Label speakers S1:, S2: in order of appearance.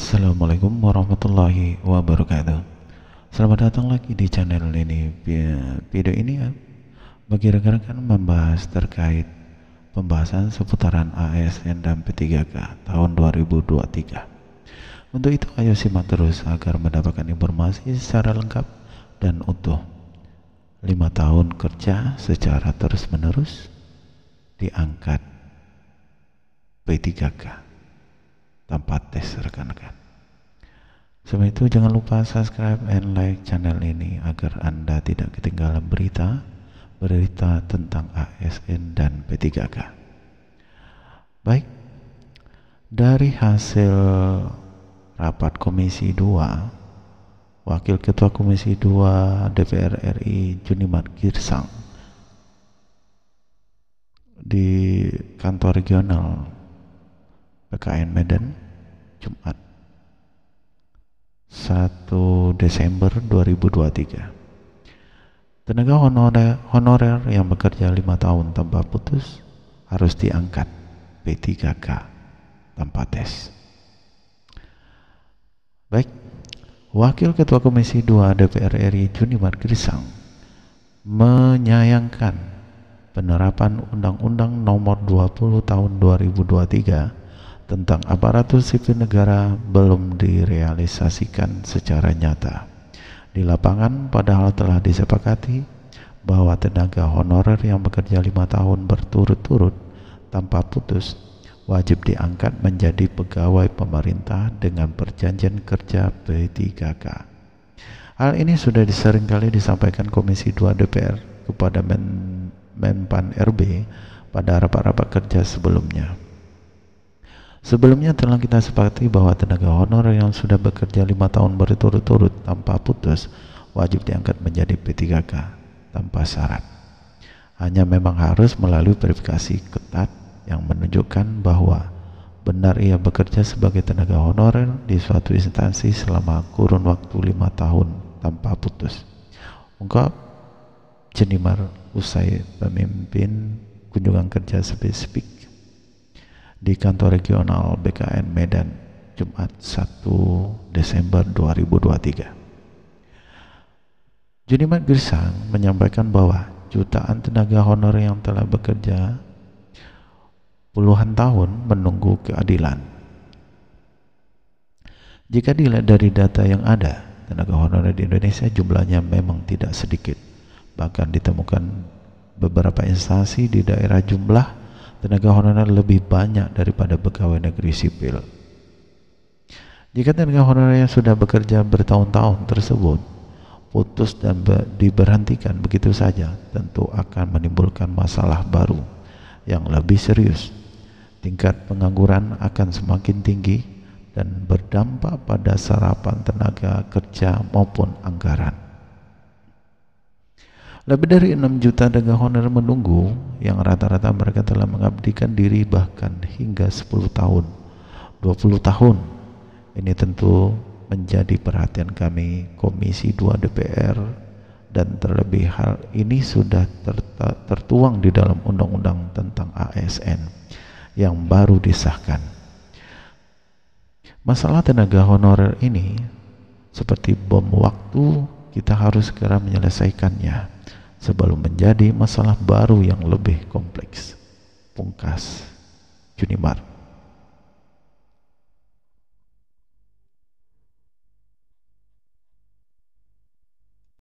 S1: Assalamualaikum warahmatullahi wabarakatuh Selamat datang lagi di channel ini Video ini ya Bagi rekan-rekan membahas terkait Pembahasan seputaran ASN dan P3K tahun 2023 Untuk itu ayo simak terus agar mendapatkan informasi secara lengkap dan utuh 5 tahun kerja secara terus menerus diangkat P3K tanpa tes rekan-rekan. Sebab itu jangan lupa subscribe and like channel ini agar Anda tidak ketinggalan berita berita tentang ASN dan P3K. Baik, dari hasil rapat Komisi 2, Wakil Ketua Komisi 2 DPR RI Junimat Girsang di kantor regional PKN Medan Jumat 1 Desember 2023 tenaga honorer, honorer yang bekerja lima tahun tanpa putus harus diangkat P3K tanpa tes baik Wakil Ketua Komisi 2 DPR RI Juni Margrisang menyayangkan penerapan Undang-Undang Nomor 20 Tahun 2023 tentang aparatur sipil negara belum direalisasikan secara nyata. Di lapangan padahal telah disepakati bahwa tenaga honorer yang bekerja lima tahun berturut-turut tanpa putus wajib diangkat menjadi pegawai pemerintah dengan perjanjian kerja P3K. Hal ini sudah seringkali disampaikan Komisi 2 DPR kepada Men Menpan RB pada rapat-rapat kerja sebelumnya. Sebelumnya telah kita sepakati bahwa tenaga honorer yang sudah bekerja lima tahun berturut-turut tanpa putus wajib diangkat menjadi P3K tanpa syarat. Hanya memang harus melalui verifikasi ketat yang menunjukkan bahwa benar ia bekerja sebagai tenaga honorer di suatu instansi selama kurun waktu lima tahun tanpa putus. Ungkap Jenimar usai memimpin kunjungan kerja spesifik di kantor regional BKN Medan Jumat 1 Desember 2023. Junimat Girsang menyampaikan bahwa jutaan tenaga honorer yang telah bekerja puluhan tahun menunggu keadilan. Jika dilihat dari data yang ada, tenaga honorer di Indonesia jumlahnya memang tidak sedikit. Bahkan ditemukan beberapa instansi di daerah jumlah tenaga honorer lebih banyak daripada pegawai negeri sipil. Jika tenaga honorer yang sudah bekerja bertahun-tahun tersebut putus dan diberhentikan begitu saja, tentu akan menimbulkan masalah baru yang lebih serius. Tingkat pengangguran akan semakin tinggi dan berdampak pada sarapan tenaga kerja maupun anggaran. Lebih dari 6 juta tenaga honorer menunggu yang rata-rata mereka telah mengabdikan diri bahkan hingga 10 tahun, 20 tahun. Ini tentu menjadi perhatian kami Komisi 2 DPR dan terlebih hal ini sudah tertuang di dalam undang-undang tentang ASN yang baru disahkan. Masalah tenaga honorer ini seperti bom waktu kita harus segera menyelesaikannya sebelum menjadi masalah baru yang lebih kompleks. Pungkas Junimar.